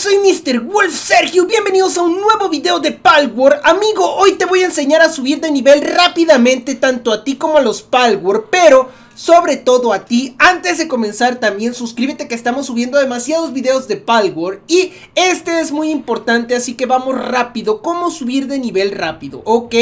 soy Mr. Wolf Sergio, bienvenidos a un nuevo video de Palworld Amigo, hoy te voy a enseñar a subir de nivel rápidamente tanto a ti como a los Palworld Pero sobre todo a ti. Antes de comenzar también suscríbete que estamos subiendo demasiados videos de Palworld y este es muy importante así que vamos rápido, cómo subir de nivel rápido, ok,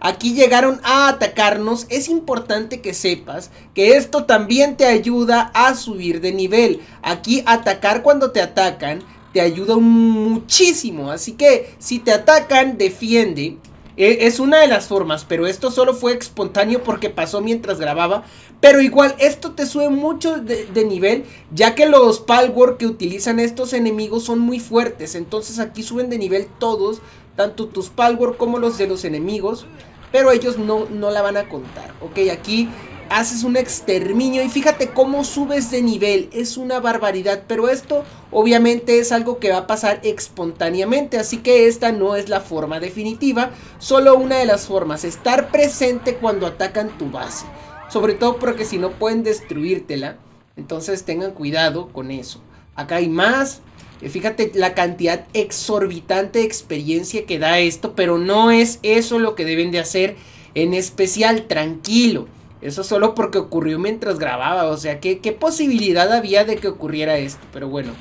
aquí llegaron a atacarnos, es importante que sepas que esto también te ayuda a subir de nivel, aquí atacar cuando te atacan te ayuda muchísimo. Así que si te atacan, defiende. E, es una de las formas, pero esto solo fue espontáneo porque pasó mientras grababa. Pero igual, esto te sube mucho de, nivel, ya que los palwork que utilizan estos enemigos son muy fuertes. Entonces aquí suben de nivel todos, tanto tus palwork como los de los enemigos. Pero ellos no, no la van a contar, ok, aquí haces un exterminio y fíjate cómo subes de nivel, es una barbaridad, pero esto obviamente es algo que va a pasar espontáneamente, así que esta no es la forma definitiva, solo una de las formas, estar presente cuando atacan tu base, sobre todo porque si no pueden destruírtela, entonces tengan cuidado con eso. Acá hay más, eh, Fíjate la cantidad exorbitante de experiencia que da esto, pero no es eso lo que deben de hacer en especial, tranquilo. Eso solo porque ocurrió mientras grababa, o sea, ¿qué, posibilidad había de que ocurriera esto? Pero bueno,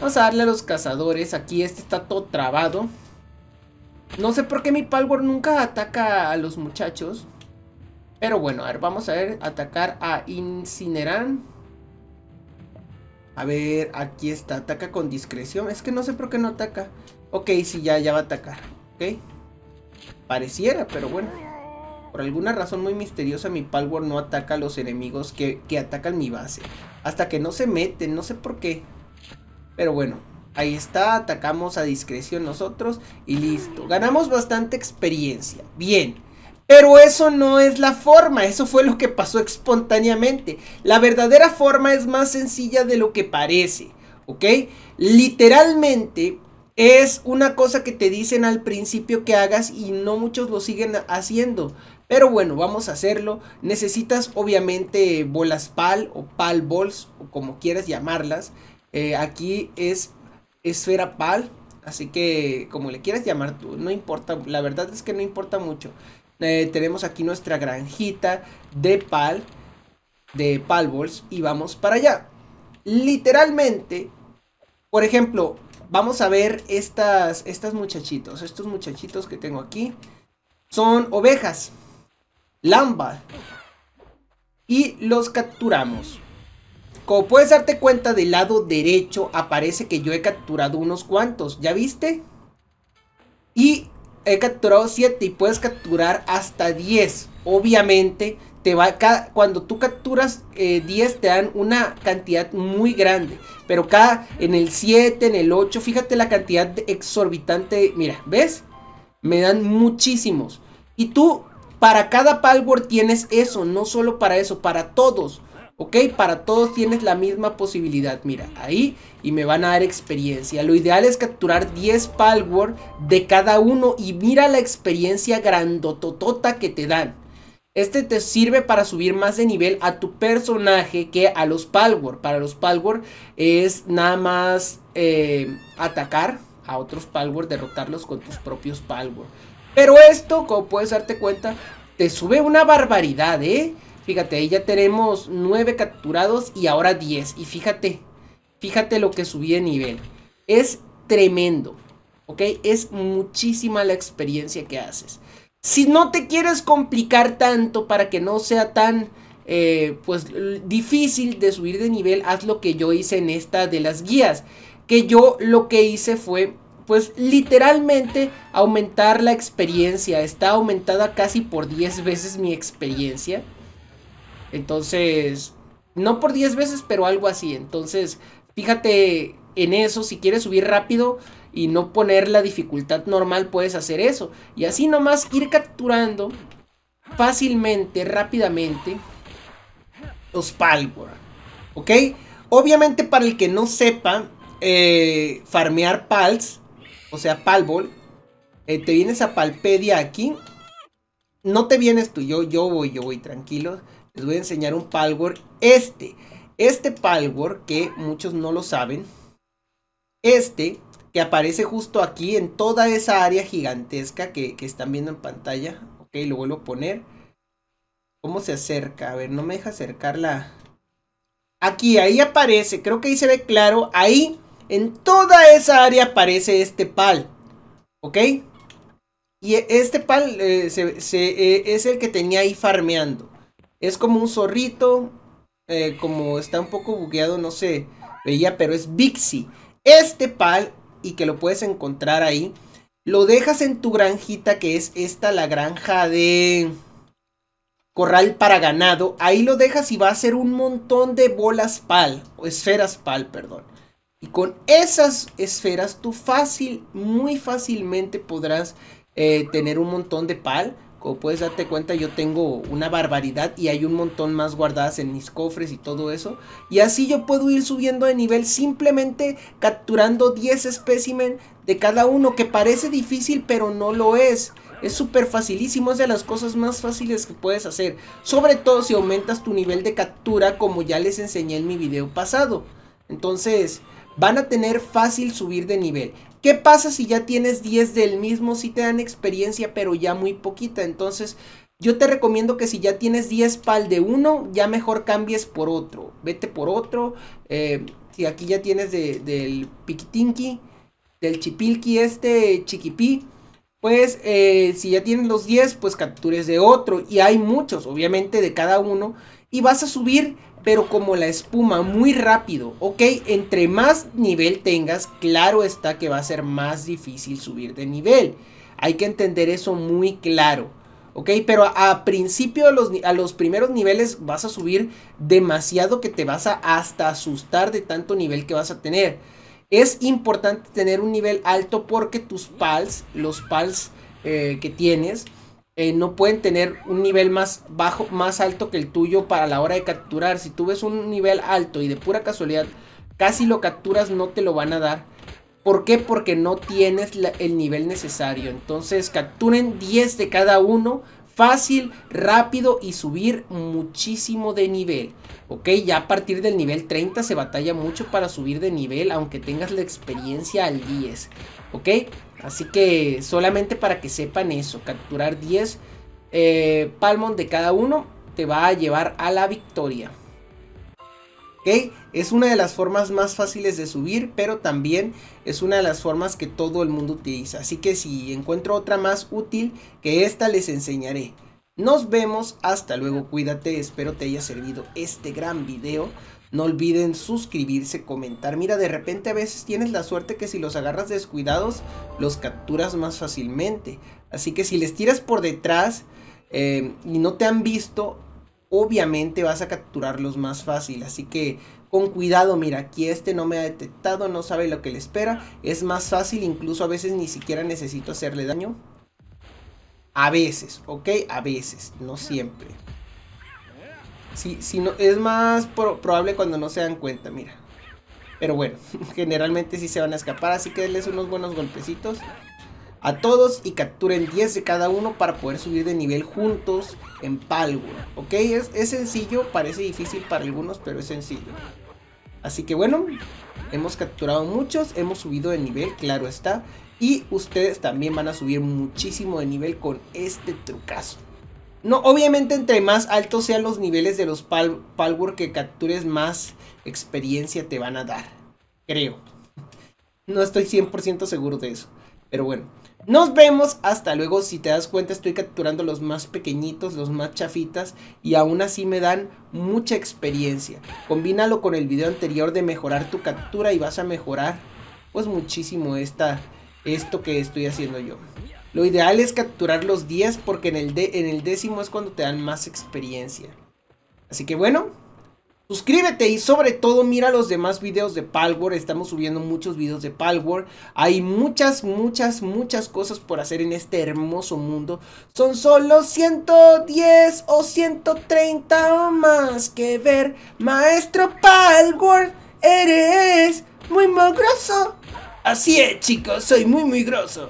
vamos a darle a los cazadores, aquí este está todo trabado. No sé por qué mi Palwar nunca ataca a los muchachos. Pero bueno, a ver, vamos a ver, atacar a Incineran. A ver, aquí está, ataca con discreción. Es que no sé por qué no ataca. Ok, sí, ya, ya va a atacar, ok. Pareciera, pero bueno. Por alguna razón muy misteriosa mi Palwar no ataca a los enemigos que, que atacan mi base. Hasta que no se meten, no sé por qué. Pero bueno, ahí está, atacamos a discreción nosotros y listo. Ganamos bastante experiencia, bien. Pero eso no es la forma, eso fue lo que pasó espontáneamente. La verdadera forma es más sencilla de lo que parece, ¿ok? Literalmente es una cosa que te dicen al principio que hagas y no muchos lo siguen haciendo. Pero bueno, vamos a hacerlo. Necesitas obviamente bolas PAL o PAL balls o como quieras llamarlas. Eh, aquí es esfera PAL, así que como le quieras llamar tú, no importa, la verdad es que no importa mucho. Eh, tenemos aquí nuestra granjita de PAL, de PAL balls y vamos para allá. Literalmente, por ejemplo, vamos a ver estas, estas muchachitos, estos muchachitos que tengo aquí son ovejas. Lamba. Y los capturamos. Como puedes darte cuenta, del lado derecho aparece que yo he capturado unos cuantos. ¿Ya viste? Y he capturado 7 y puedes capturar hasta 10. Obviamente, te va, cuando tú capturas 10 eh, te dan una cantidad muy grande. Pero cada, en el 7, en el 8, fíjate la cantidad exorbitante. Mira, ¿ves? Me dan muchísimos. Y tú para cada password tienes eso, no solo para eso, para todos. ¿ok? Para todos tienes la misma posibilidad, mira, ahí y me van a dar experiencia. Lo ideal es capturar 10 password de cada uno y mira la experiencia grandototota que te dan. Este te sirve para subir más de nivel a tu personaje que a los Power. Para los palworld es nada más eh, atacar a otros palworld, derrotarlos con tus propios palworld. Pero esto, como puedes darte cuenta, te sube una barbaridad, ¿eh? Fíjate, ahí ya tenemos 9 capturados y ahora 10. Y fíjate, fíjate lo que subí de nivel. Es tremendo, ¿ok? Es muchísima la experiencia que haces. Si no te quieres complicar tanto para que no sea tan... Eh, pues difícil de subir de nivel, haz lo que yo hice en esta de las guías. Que yo lo que hice fue pues literalmente aumentar la experiencia. Está aumentada casi por 10 veces mi experiencia. Entonces, no por 10 veces, pero algo así. Entonces, fíjate en eso, si quieres subir rápido y no poner la dificultad normal, puedes hacer eso. Y así nomás ir capturando fácilmente, rápidamente, los Palworld. ¿Ok? Obviamente para el que no sepa, eh, farmear pals o sea, Palbol, eh, te vienes a Palpedia aquí. No te vienes tú, yo, yo voy, yo voy, tranquilo. Les voy a enseñar un Palwork. Este, este palwar, que muchos no lo saben. Este que aparece justo aquí en toda esa área gigantesca que, que están viendo en pantalla. Ok, lo vuelvo a poner. ¿Cómo se acerca? A ver, no me deja acercar la... Aquí, ahí aparece. Creo que ahí se ve claro. Ahí en toda esa área aparece este pal. ¿Ok? Y e, este pal eh, eh, es el que tenía ahí farmeando. Es como un zorrito. Eh, como está un poco bugueado, no sé. veía, pero es Bixi. Este pal, y que lo puedes encontrar ahí, lo dejas en tu granjita, que es esta, la granja de corral para ganado. Ahí lo dejas y va a ser un montón de bolas pal, o esferas pal, perdón. Y con esas esferas tú fácil, muy fácilmente podrás eh, tener un montón de pal. Como puedes darte cuenta, yo tengo una barbaridad y hay un montón más guardadas en mis cofres y todo eso. Y así yo puedo ir subiendo de nivel simplemente capturando 10 espécimen de cada uno, que parece difícil pero no lo es. Es súper facilísimo, es de las cosas más fáciles que puedes hacer. Sobre todo si aumentas tu nivel de captura como ya les enseñé en mi video pasado. Entonces, van a tener fácil subir de nivel. ¿Qué pasa si ya tienes 10 del mismo? Si te dan experiencia, pero ya muy poquita. Entonces, yo te recomiendo que si ya tienes 10 pal de uno, ya mejor cambies por otro. Vete por otro. Eh, si aquí ya tienes del piquitinqui, del Chipilki este, chiquipí. Pues eh, si ya tienes los 10, pues captures de otro. Y hay muchos, obviamente, de cada uno y vas a subir pero como la espuma muy rápido, ¿ok? Entre más nivel tengas, claro está que va a ser más difícil subir de nivel. Hay que entender eso muy claro, ¿ok? Pero a, principio, a los, a los primeros niveles vas a subir demasiado que te vas a hasta asustar de tanto nivel que vas a tener. Es importante tener un nivel alto porque tus pals, los pals eh, que tienes, eh, no pueden tener un nivel más bajo, más alto que el tuyo para la hora de capturar. Si tú ves un nivel alto y de pura casualidad casi lo capturas, no te lo van a dar. ¿Por qué? Porque no tienes el nivel necesario. Entonces capturen 10 de cada uno. Fácil, rápido y subir muchísimo de nivel. Ok, ya a partir del nivel 30 se batalla mucho para subir de nivel aunque tengas la experiencia al 10. Ok, Así que solamente para que sepan eso, capturar 10 eh, de cada uno te va a llevar a la victoria. ¿Ok? Es una de las formas más fáciles de subir, pero también es una de las formas que todo el mundo utiliza. Así que si encuentro otra más útil que esta, les enseñaré. Nos vemos, hasta luego, cuídate, espero te haya servido este gran video. No olviden suscribirse, comentar. Mira, de repente a veces tienes la suerte que si los agarras descuidados, los capturas más fácilmente. Así que si les tiras por detrás eh, y no te han visto, obviamente vas a capturarlos más fácil. Así que con cuidado, mira, aquí este no me ha detectado, no sabe lo que le espera. Es más fácil, incluso a veces ni siquiera necesito hacerle daño. A veces, ¿ok? A veces, no siempre no, es más probable cuando no se dan cuenta, mira. Pero bueno, generalmente sí se van a escapar, así que denles unos buenos golpecitos a todos y capturen 10 de cada uno para poder subir de nivel juntos en Palgur. ¿Ok? Es, es sencillo, parece difícil para algunos, pero es sencillo. Así que bueno, hemos capturado muchos, hemos subido de nivel, claro está. Y ustedes también van a subir muchísimo de nivel con este trucazo. No, obviamente entre más altos sean los niveles de los pal que captures, más experiencia te van a dar. Creo. No estoy 100% seguro de eso. Pero bueno. Nos vemos, hasta luego. Si te das cuenta, estoy capturando los más pequeñitos, los más chafitas, y aún así me dan mucha experiencia. Combínalo con el video anterior de mejorar tu captura y vas a mejorar, pues muchísimo esto que estoy haciendo yo. Lo ideal es capturar los 10 porque en el, en el décimo es cuando te dan más experiencia. Así que bueno, suscríbete y sobre todo mira los demás videos de Palworld. Estamos subiendo muchos videos de Palworld. Hay muchas, muchas, muchas cosas por hacer en este hermoso mundo. Son solo 110 o 130 más que ver. Maestro Palworld, eres muy grosso. Así es, chicos, soy muy, muy groso.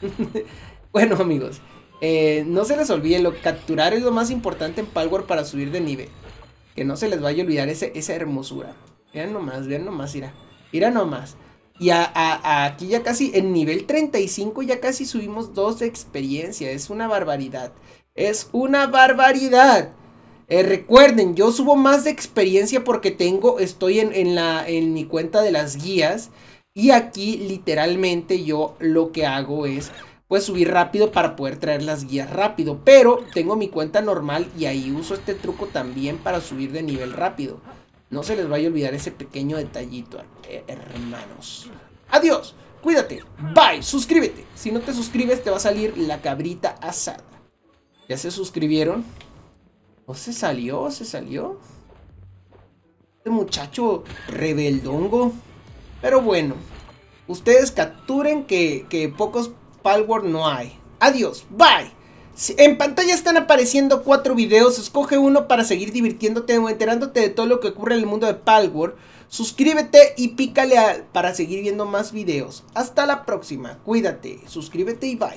bueno, amigos, eh, no se les olvide, lo capturar es lo más importante en Palwar para subir de nivel. Que no se les vaya a olvidar ese, esa hermosura. Vean nomás, vean nomás, irá. mira nomás. Y aquí ya casi, en nivel 35 ya casi subimos dos de experiencia. Es una barbaridad. Es una barbaridad. Eh, recuerden, yo subo más de experiencia porque tengo, estoy en, en, la, en mi cuenta de las guías. Y aquí literalmente yo lo que hago es pues subir rápido para poder traer las guías rápido. Pero tengo mi cuenta normal y ahí uso este truco también para subir de nivel rápido. No se les vaya a olvidar ese pequeño detallito, eh, hermanos. Adiós, cuídate, bye, suscríbete. Si no te suscribes te va a salir la cabrita asada. ¿Ya se suscribieron? ¿O se salió? ¿Se salió? Este muchacho rebeldongo. Pero bueno, ustedes capturen que, pocos Palworld no hay. Adiós, bye. En pantalla están apareciendo cuatro videos, escoge uno para seguir divirtiéndote o enterándote de todo lo que ocurre en el mundo de Palworld. Suscríbete y pícale para seguir viendo más videos. Hasta la próxima, cuídate, suscríbete y bye.